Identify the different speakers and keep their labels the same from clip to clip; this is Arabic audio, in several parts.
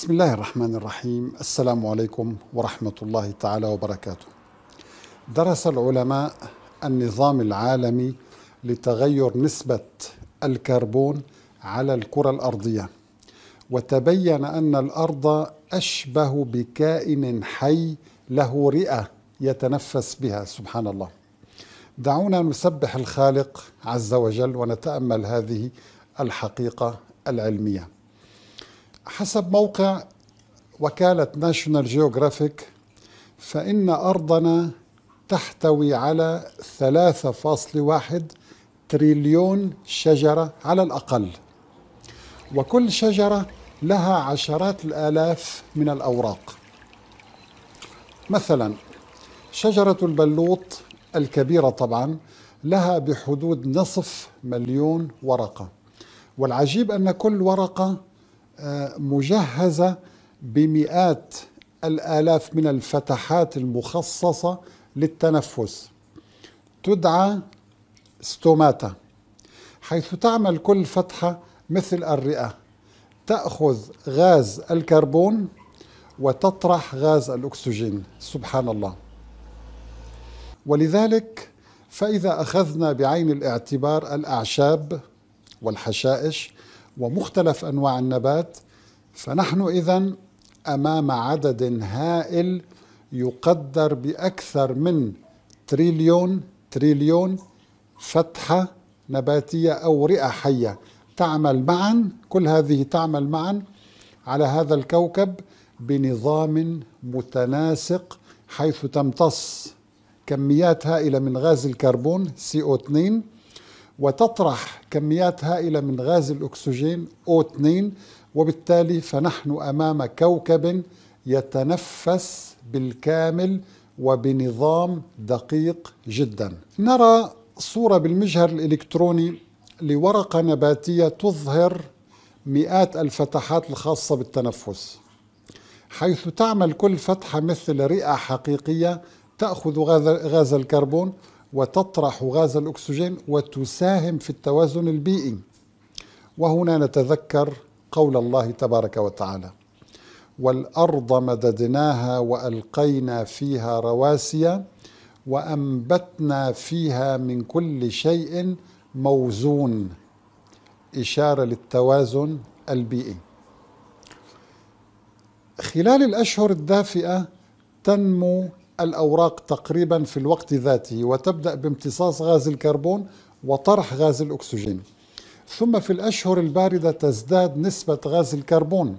Speaker 1: بسم الله الرحمن الرحيم السلام عليكم ورحمة الله تعالى وبركاته درس العلماء النظام العالمي لتغير نسبة الكربون على الكرة الأرضية وتبين أن الأرض أشبه بكائن حي له رئة يتنفس بها سبحان الله دعونا نسبح الخالق عز وجل ونتأمل هذه الحقيقة العلمية حسب موقع وكالة ناشونال جيوغرافيك فإن أرضنا تحتوي على 3.1 تريليون شجرة على الأقل وكل شجرة لها عشرات الآلاف من الأوراق مثلا شجرة البلوط الكبيرة طبعا لها بحدود نصف مليون ورقة والعجيب أن كل ورقة مجهزة بمئات الآلاف من الفتحات المخصصة للتنفس تدعى ستوماتا حيث تعمل كل فتحة مثل الرئة تأخذ غاز الكربون وتطرح غاز الأكسجين سبحان الله ولذلك فإذا أخذنا بعين الاعتبار الأعشاب والحشائش ومختلف انواع النبات فنحن اذا امام عدد هائل يقدر باكثر من تريليون تريليون فتحه نباتيه او رئه حيه تعمل معا كل هذه تعمل معا على هذا الكوكب بنظام متناسق حيث تمتص كميات هائله من غاز الكربون CO2 وتطرح كميات هائلة من غاز الأكسجين O2 وبالتالي فنحن أمام كوكب يتنفس بالكامل وبنظام دقيق جدا نرى صورة بالمجهر الإلكتروني لورقة نباتية تظهر مئات الفتحات الخاصة بالتنفس حيث تعمل كل فتحة مثل رئة حقيقية تأخذ غاز الكربون وتطرح غاز الأكسجين وتساهم في التوازن البيئي وهنا نتذكر قول الله تبارك وتعالى والأرض مددناها وألقينا فيها رواسي وأنبتنا فيها من كل شيء موزون إشارة للتوازن البيئي خلال الأشهر الدافئة تنمو الأوراق تقريبا في الوقت ذاته وتبدأ بامتصاص غاز الكربون وطرح غاز الأكسجين ثم في الأشهر الباردة تزداد نسبة غاز الكربون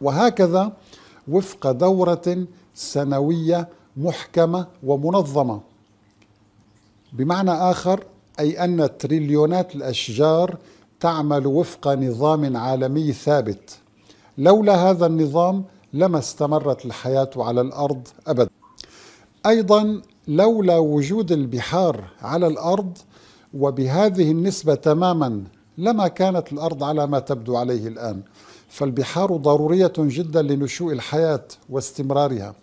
Speaker 1: وهكذا وفق دورة سنوية محكمة ومنظمة بمعنى آخر أي أن تريليونات الأشجار تعمل وفق نظام عالمي ثابت لولا هذا النظام لما استمرت الحياة على الأرض أبدا أيضا لولا وجود البحار على الأرض وبهذه النسبة تماما لما كانت الأرض على ما تبدو عليه الآن فالبحار ضرورية جدا لنشوء الحياة واستمرارها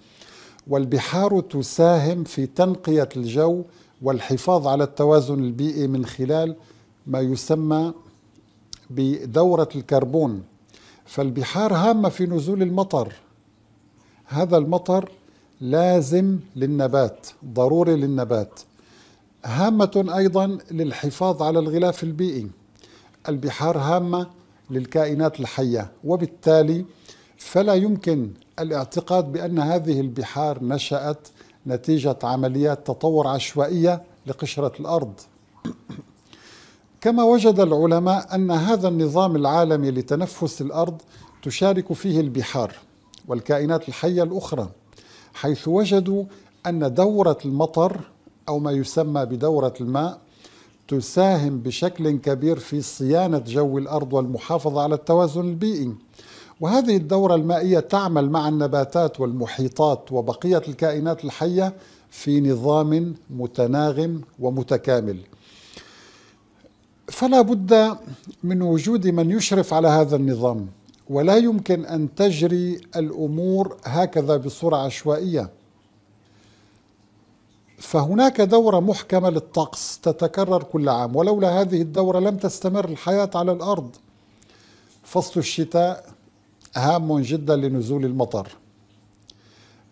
Speaker 1: والبحار تساهم في تنقية الجو والحفاظ على التوازن البيئي من خلال ما يسمى بدورة الكربون فالبحار هامة في نزول المطر هذا المطر لازم للنبات ضروري للنبات هامة أيضا للحفاظ على الغلاف البيئي البحار هامة للكائنات الحية وبالتالي فلا يمكن الاعتقاد بأن هذه البحار نشأت نتيجة عمليات تطور عشوائية لقشرة الأرض كما وجد العلماء أن هذا النظام العالمي لتنفس الأرض تشارك فيه البحار والكائنات الحية الأخرى حيث وجدوا أن دورة المطر أو ما يسمى بدورة الماء تساهم بشكل كبير في صيانة جو الأرض والمحافظة على التوازن البيئي وهذه الدورة المائية تعمل مع النباتات والمحيطات وبقية الكائنات الحية في نظام متناغم ومتكامل فلا بد من وجود من يشرف على هذا النظام ولا يمكن أن تجري الأمور هكذا بصورة عشوائية فهناك دورة محكمة للطقس تتكرر كل عام ولولا هذه الدورة لم تستمر الحياة على الأرض فصل الشتاء هام جدا لنزول المطر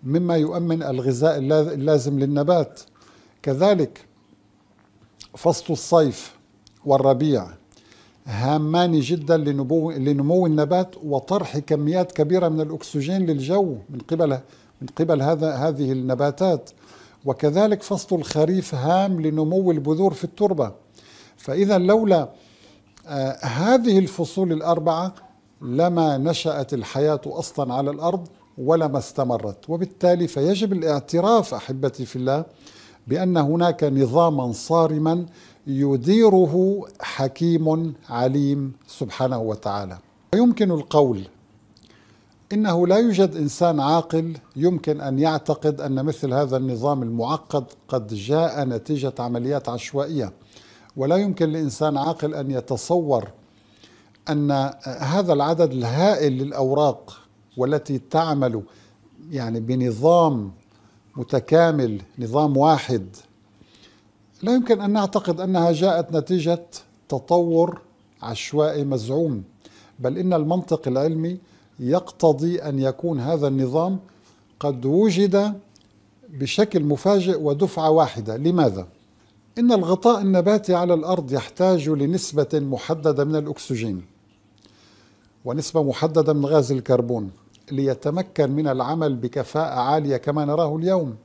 Speaker 1: مما يؤمن الغذاء اللازم للنبات كذلك فصل الصيف والربيع هامان جدا لنمو لنمو النبات وطرح كميات كبيره من الاكسجين للجو من قبل من قبل هذا هذه النباتات وكذلك فصل الخريف هام لنمو البذور في التربه فاذا لولا آه، هذه الفصول الاربعه لما نشات الحياه اصلا على الارض ولما استمرت وبالتالي فيجب الاعتراف احبتي في الله بان هناك نظاما صارما يديره حكيم عليم سبحانه وتعالى يمكن القول انه لا يوجد انسان عاقل يمكن ان يعتقد ان مثل هذا النظام المعقد قد جاء نتيجه عمليات عشوائيه ولا يمكن لانسان عاقل ان يتصور ان هذا العدد الهائل للاوراق والتي تعمل يعني بنظام متكامل نظام واحد لا يمكن أن نعتقد أنها جاءت نتيجة تطور عشوائي مزعوم بل إن المنطق العلمي يقتضي أن يكون هذا النظام قد وجد بشكل مفاجئ ودفعة واحدة لماذا؟ إن الغطاء النباتي على الأرض يحتاج لنسبة محددة من الأكسجين ونسبة محددة من غاز الكربون ليتمكن من العمل بكفاءة عالية كما نراه اليوم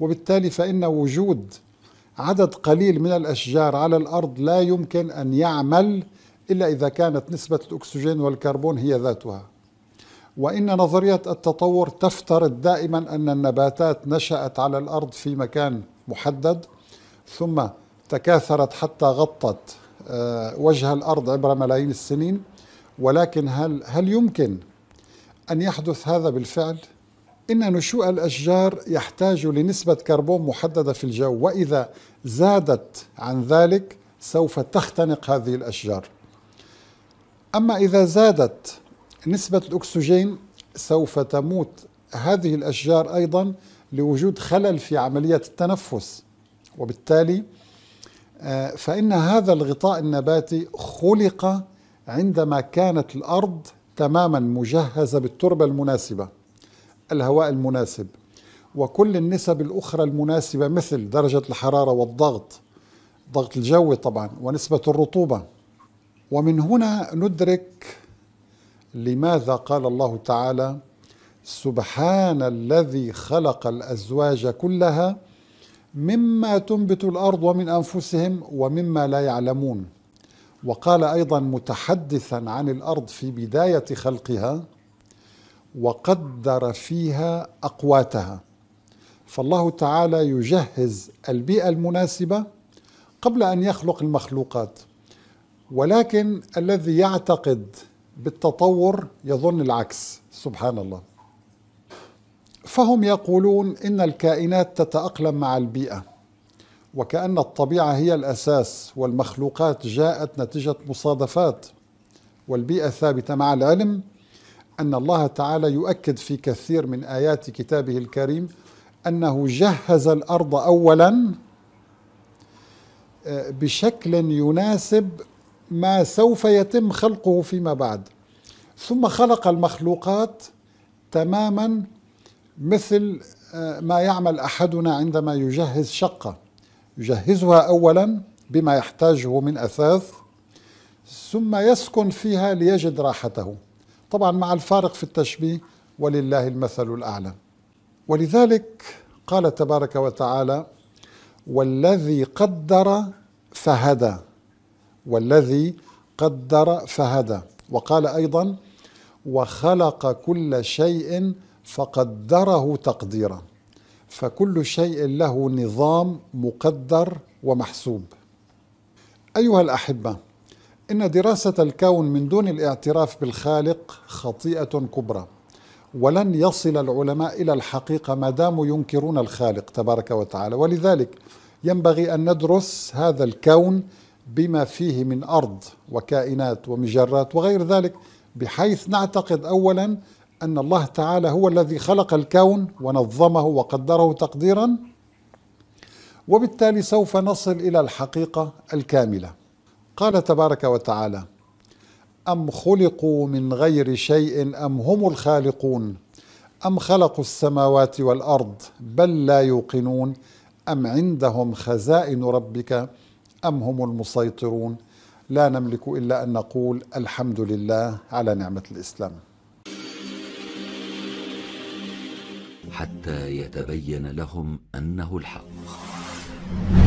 Speaker 1: وبالتالي فإن وجود عدد قليل من الأشجار على الأرض لا يمكن أن يعمل إلا إذا كانت نسبة الأكسجين والكربون هي ذاتها وإن نظرية التطور تفترض دائما أن النباتات نشأت على الأرض في مكان محدد ثم تكاثرت حتى غطت آه، وجه الأرض عبر ملايين السنين ولكن هل, هل يمكن أن يحدث هذا بالفعل؟ إن نشوء الأشجار يحتاج لنسبة كربون محددة في الجو وإذا زادت عن ذلك سوف تختنق هذه الأشجار أما إذا زادت نسبة الأكسجين سوف تموت هذه الأشجار أيضا لوجود خلل في عملية التنفس وبالتالي آه، فإن هذا الغطاء النباتي خلق عندما كانت الأرض تماما مجهزة بالتربة المناسبة الهواء المناسب وكل النسب الأخرى المناسبة مثل درجة الحرارة والضغط ضغط الجو طبعا ونسبة الرطوبة ومن هنا ندرك لماذا قال الله تعالى سبحان الذي خلق الأزواج كلها مما تنبت الأرض ومن أنفسهم ومما لا يعلمون وقال أيضا متحدثا عن الأرض في بداية خلقها وقدر فيها اقواتها فالله تعالى يجهز البيئه المناسبه قبل ان يخلق المخلوقات ولكن الذي يعتقد بالتطور يظن العكس سبحان الله فهم يقولون ان الكائنات تتاقلم مع البيئه وكان الطبيعه هي الاساس والمخلوقات جاءت نتيجه مصادفات والبيئه ثابته مع العلم أن الله تعالى يؤكد في كثير من آيات كتابه الكريم أنه جهز الأرض أولا آه، بشكل يناسب ما سوف يتم خلقه فيما بعد ثم خلق المخلوقات تماما مثل آه، ما يعمل أحدنا عندما يجهز شقة يجهزها أولا بما يحتاجه من أثاث ثم يسكن فيها ليجد راحته طبعا مع الفارق في التشبيه ولله المثل الاعلى ولذلك قال تبارك وتعالى والذي قدر فهدى والذي قدر فهدى وقال ايضا وخلق كل شيء فقدره تقديرا فكل شيء له نظام مقدر ومحسوب ايها الاحبه إن دراسة الكون من دون الاعتراف بالخالق خطيئة كبرى ولن يصل العلماء إلى الحقيقة ما داموا ينكرون الخالق تبارك وتعالى ولذلك ينبغي أن ندرس هذا الكون بما فيه من أرض وكائنات ومجرات وغير ذلك بحيث نعتقد أولا أن الله تعالى هو الذي خلق الكون ونظمه وقدره تقديرا وبالتالي سوف نصل إلى الحقيقة الكاملة قال تبارك وتعالى أم خلقوا من غير شيء أم هم الخالقون أم خلقوا السماوات والأرض بل لا يوقنون أم عندهم خزائن ربك أم هم المسيطرون لا نملك إلا أن نقول الحمد لله على نعمة الإسلام حتى يتبين لهم أنه الحق